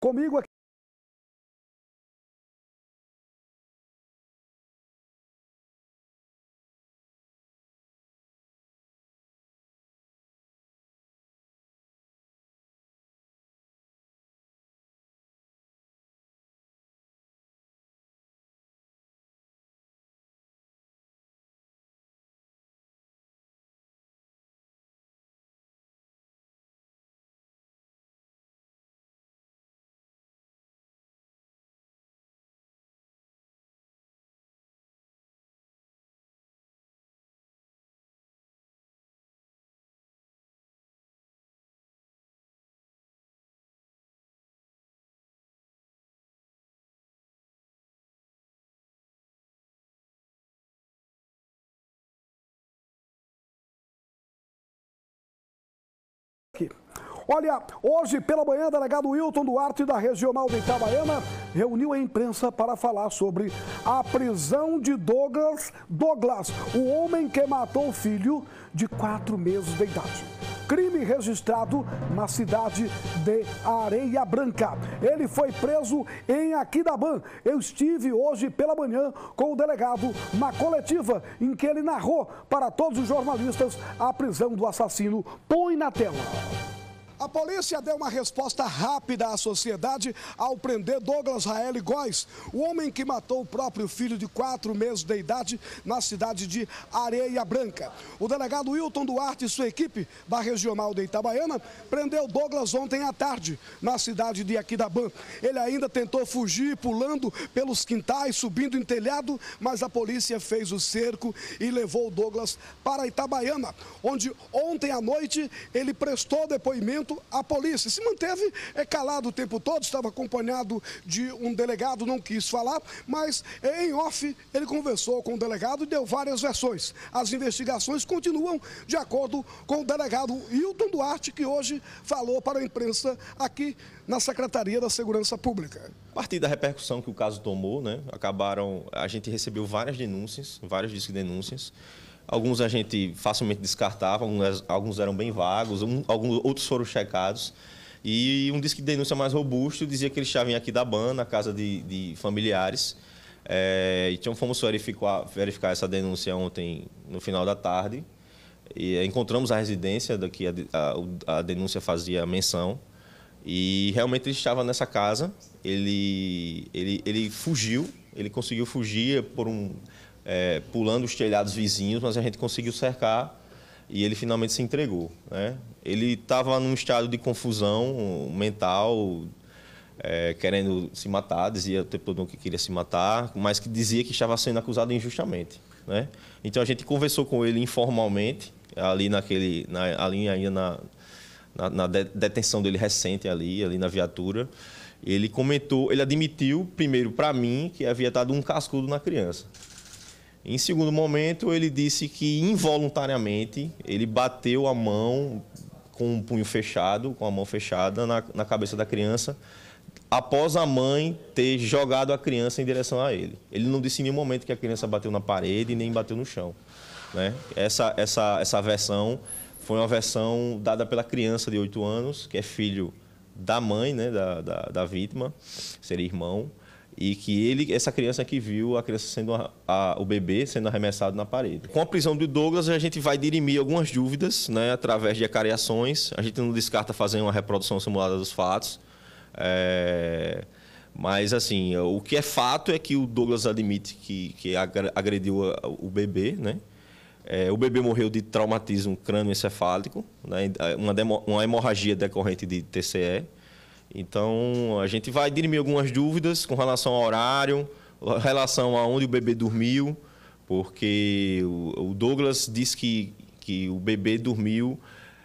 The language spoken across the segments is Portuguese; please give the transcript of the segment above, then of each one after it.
Comigo aqui. Olha, hoje pela manhã, delegado Wilton Duarte, da Regional de Itabaiana, reuniu a imprensa para falar sobre a prisão de Douglas, Douglas, o homem que matou o filho de quatro meses de idade. Crime registrado na cidade de Areia Branca. Ele foi preso em Aquidaban. Eu estive hoje pela manhã com o delegado na coletiva em que ele narrou para todos os jornalistas a prisão do assassino. Põe na tela. A polícia deu uma resposta rápida à sociedade ao prender Douglas Raeli Góes, o homem que matou o próprio filho de quatro meses de idade na cidade de Areia Branca. O delegado Wilton Duarte e sua equipe da regional de Itabaiana prendeu Douglas ontem à tarde na cidade de Aquidabã. Ele ainda tentou fugir pulando pelos quintais, subindo em telhado, mas a polícia fez o cerco e levou Douglas para Itabaiana, onde ontem à noite ele prestou depoimento a polícia. Se manteve é, calado o tempo todo, estava acompanhado de um delegado, não quis falar, mas em off ele conversou com o delegado e deu várias versões. As investigações continuam de acordo com o delegado Hilton Duarte, que hoje falou para a imprensa aqui na Secretaria da Segurança Pública. A partir da repercussão que o caso tomou, né, acabaram, a gente recebeu várias denúncias, vários discos de denúncias. Alguns a gente facilmente descartava, alguns, alguns eram bem vagos, um, alguns, outros foram checados. E um disco de denúncia mais robusto dizia que ele estava em ban na casa de, de familiares. É, então fomos verificar, verificar essa denúncia ontem, no final da tarde. E eh, encontramos a residência da que a, a, a denúncia fazia menção. E realmente ele estava nessa casa. Ele, ele, ele fugiu, ele conseguiu fugir por um é, pulando os telhados vizinhos, mas a gente conseguiu cercar e ele finalmente se entregou. Né? Ele estava num estado de confusão mental, é, querendo se matar, dizia o tempo todo que queria se matar, mas que dizia que estava sendo acusado injustamente. Né? Então a gente conversou com ele informalmente, ali naquele, na, ali ainda na, na, na detenção dele recente ali, ali na viatura. Ele comentou, ele admitiu primeiro para mim que havia dado um cascudo na criança. Em segundo momento, ele disse que involuntariamente ele bateu a mão com o punho fechado, com a mão fechada na, na cabeça da criança, após a mãe ter jogado a criança em direção a ele. Ele não disse em nenhum momento que a criança bateu na parede nem bateu no chão. Né? Essa, essa, essa versão foi uma versão dada pela criança de 8 anos, que é filho da mãe né, da, da, da vítima, seria irmão e que ele, essa criança que viu a criança sendo a, a, o bebê sendo arremessado na parede. Com a prisão do Douglas, a gente vai dirimir algumas dúvidas, né, através de acareações. A gente não descarta fazer uma reprodução simulada dos fatos. É... Mas, assim, o que é fato é que o Douglas admite que, que agrediu o bebê, né? É, o bebê morreu de traumatismo crânioencefálico, né? uma, demo, uma hemorragia decorrente de TCE, então, a gente vai dirimir algumas dúvidas com relação ao horário, relação a onde o bebê dormiu, porque o Douglas disse que, que o bebê dormiu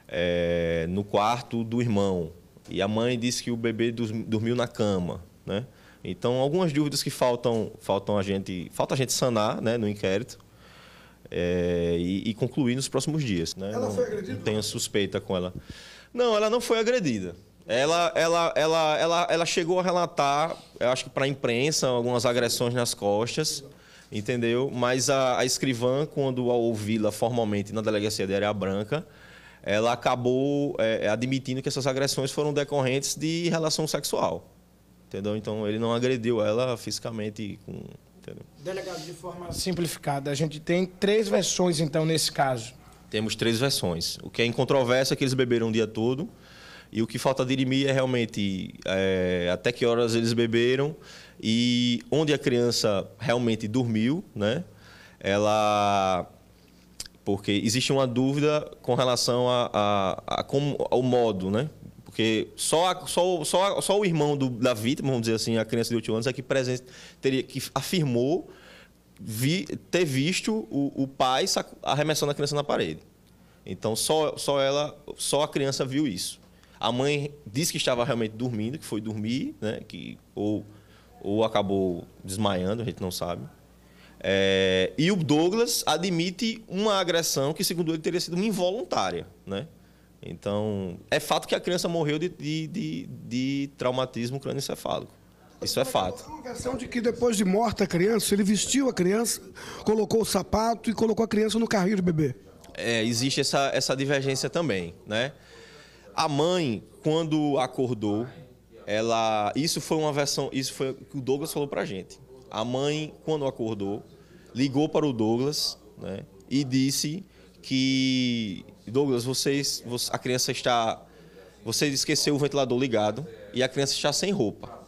é, no quarto do irmão e a mãe disse que o bebê dormiu na cama, né? Então, algumas dúvidas que faltam, faltam a gente, falta a gente sanar, né, no inquérito. É, e, e, concluir nos próximos dias. Né? Ela não, foi agredida? Não tenho suspeita com ela. Não, ela não foi agredida. Ela, ela, ela, ela, ela chegou a relatar, eu acho que para a imprensa, algumas agressões nas costas, entendeu? Mas a, a escrivã, quando a ouvi-la formalmente na delegacia de Areia Branca, ela acabou é, é, admitindo que essas agressões foram decorrentes de relação sexual. Entendeu? Então ele não agrediu ela fisicamente com. Entendeu? Delegado, de forma simplificada, a gente tem três versões então nesse caso. Temos três versões. O que é incontroverso é que eles beberam o dia todo e o que falta dirimir é realmente é, até que horas eles beberam e onde a criança realmente dormiu, né? Ela. Porque existe uma dúvida com relação a, a, a como, ao modo, né? Porque só, a, só, só, só o irmão do, da vítima, vamos dizer assim, a criança de 8 anos, é que presente teria, que afirmou vi, ter visto o, o pai arremessando a criança na parede. Então só, só ela, só a criança viu isso. A mãe disse que estava realmente dormindo, que foi dormir, né? Que, ou, ou acabou desmaiando, a gente não sabe. É, e o Douglas admite uma agressão que, segundo ele, teria sido involuntária, né? Então, é fato que a criança morreu de, de, de, de traumatismo crânioencefálico. Isso é fato. A alegação de que depois de morta a criança, ele vestiu a criança, colocou o sapato e colocou a criança no carrinho de bebê. É, existe essa, essa divergência também, né? A mãe, quando acordou, ela, isso foi uma versão, isso foi o que o Douglas falou para a gente. A mãe, quando acordou, ligou para o Douglas, né, e disse que Douglas, vocês, a criança está, você esqueceu o ventilador ligado e a criança está sem roupa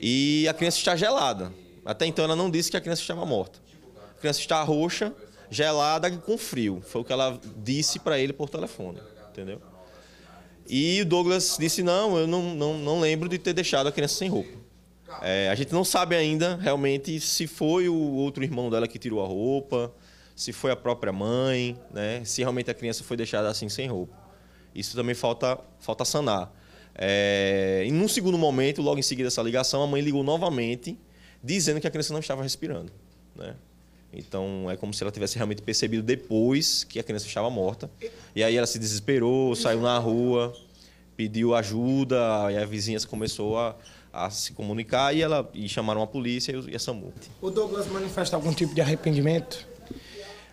e a criança está gelada. Até então ela não disse que a criança estava morta. A criança está roxa, gelada e com frio. Foi o que ela disse para ele por telefone, entendeu? E o Douglas disse: Não, eu não, não, não lembro de ter deixado a criança sem roupa. É, a gente não sabe ainda realmente se foi o outro irmão dela que tirou a roupa, se foi a própria mãe, né? se realmente a criança foi deixada assim sem roupa. Isso também falta, falta sanar. É, e num segundo momento, logo em seguida dessa ligação, a mãe ligou novamente, dizendo que a criança não estava respirando. Né? Então é como se ela tivesse realmente percebido depois que a criança estava morta. E aí ela se desesperou, saiu na rua, pediu ajuda, e a vizinhança começou a, a se comunicar e ela e chamaram a polícia e, a SAMU. O Douglas manifesta algum tipo de arrependimento?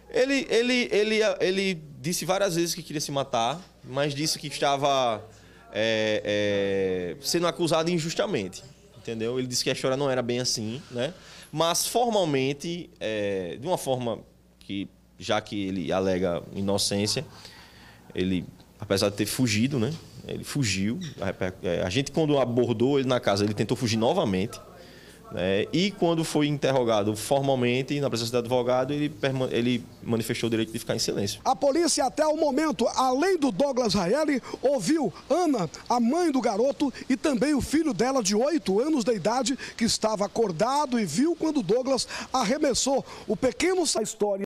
Ele, ele, ele, ele disse várias vezes que queria se matar, mas disse que estava é, é, sendo acusado injustamente, entendeu? Ele disse que a história não era bem assim, né? Mas formalmente, é, de uma forma que, já que ele alega inocência, ele, apesar de ter fugido, né? Ele fugiu. A é, gente, quando abordou ele na casa, ele tentou fugir novamente. Né? E quando foi interrogado formalmente, na presença do advogado, ele, ele manifestou o direito de ficar em silêncio. A polícia, até o momento, além do Douglas Raeli, ouviu Ana, a mãe do garoto, e também o filho dela, de 8 anos de idade, que estava acordado e viu quando Douglas arremessou o pequeno... A história